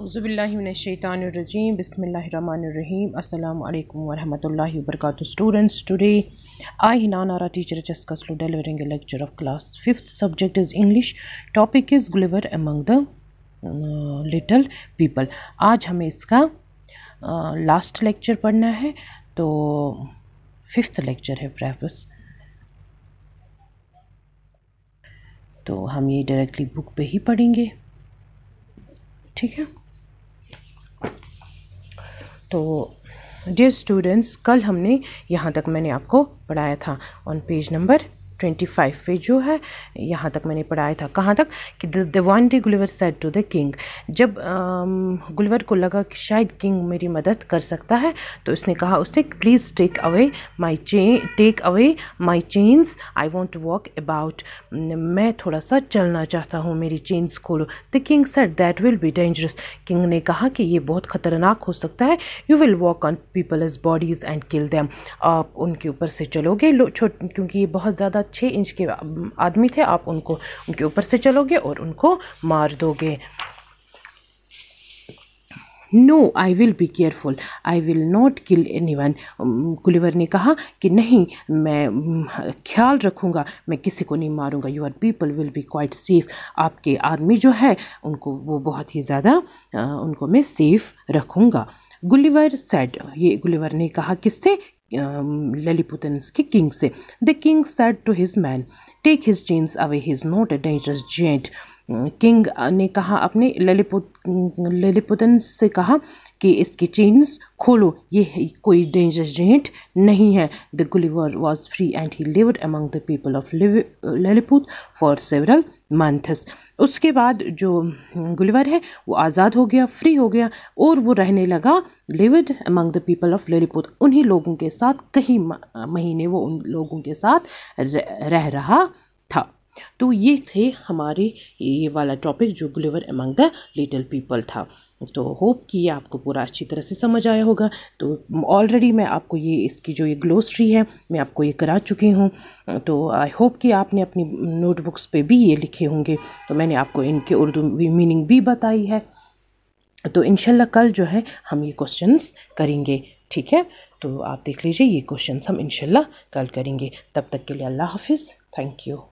अज़ुबिल्लाशैतानरजीम बसमीम अल्लाम वरम् वरक स्टूडेंट्स टुडे आई नानारा टीचर चस्कसलो delivering lecture of class fifth subject is English topic is Gulliver among the little people आज हमें इसका लास्ट uh, लेक्चर पढ़ना है तो फिफ्थ लेक्चर है प्रेफस तो हम ये डायरेक्टली बुक पर ही पढ़ेंगे ठीक है तो डियर स्टूडेंट्स कल हमने यहाँ तक मैंने आपको पढ़ाया था on page number twenty five पे जो है यहाँ तक मैंने पढ़ाया था कहाँ तक कि दिवान डी Gulliver said to the king जब गुलवर को लगा कि शायद किंग मेरी मदद कर सकता है तो उसने कहा उससे प्लीज़ टेक अवे माई चे take away my chains I want to walk about मैं थोड़ा सा चलना चाहता हूँ मेरी चेन्स खोलो the king said that will be dangerous किंग ने कहा कि ये बहुत ख़तरनाक हो सकता है you will walk on people bodies and kill them आप उनके ऊपर से चलोगे क्योंकि ये बहुत ज़्यादा छः इंच के आदमी थे आप उनको उनके ऊपर से चलोगे और उनको मार दोगे no I will be careful I will not kill anyone Gulliver ने कहा कि नहीं मैं um, ख्याल रखूँगा मैं किसी को नहीं मारूँगा your people will be quite safe आपके आदमी जो है उनको वो बहुत ही ज़्यादा uh, उनको मैं सेफ रखूँगा गुलिवर सेड ये गुलिवर ने कहा किससे um, Lilliputans kicking say. The king said to his man, Take his chains away, he is not a dangerous giant. King ने कहा अपने ललिपुत ललिपुतन से कहा कि इसकी चेन्स खोलो ये कोई डेंजरस जेंट नहीं है the Gulliver was free and he lived among the people of Lilliput for several months उसके बाद जो गुलिवर है वो आज़ाद हो गया फ्री हो गया और वो रहने लगा lived among the people of Lilliput उन्हीं लोगों के साथ कई महीने वो उन लोगों के साथ रह रहा था तो ये थे हमारे ये वाला टॉपिक जो Gulliver among the little people था तो होप कि ये आपको पूरा अच्छी तरह से समझ आया होगा तो ऑलरेडी मैं आपको ये इसकी जो ये ग्लोसरी है मैं आपको ये करा चुकी हूँ तो आई होप कि आपने अपनी नोटबुक्स पे भी ये लिखे होंगे तो मैंने आपको इनके उर्दू मीनिंग भी बताई है तो इन कल जो है हम ये क्वेश्चन करेंगे ठीक है तो आप देख लीजिए ये क्वेश्चन हम इनशाला कल करेंगे तब तक के लिए अल्लाह हाफिज़ थैंक यू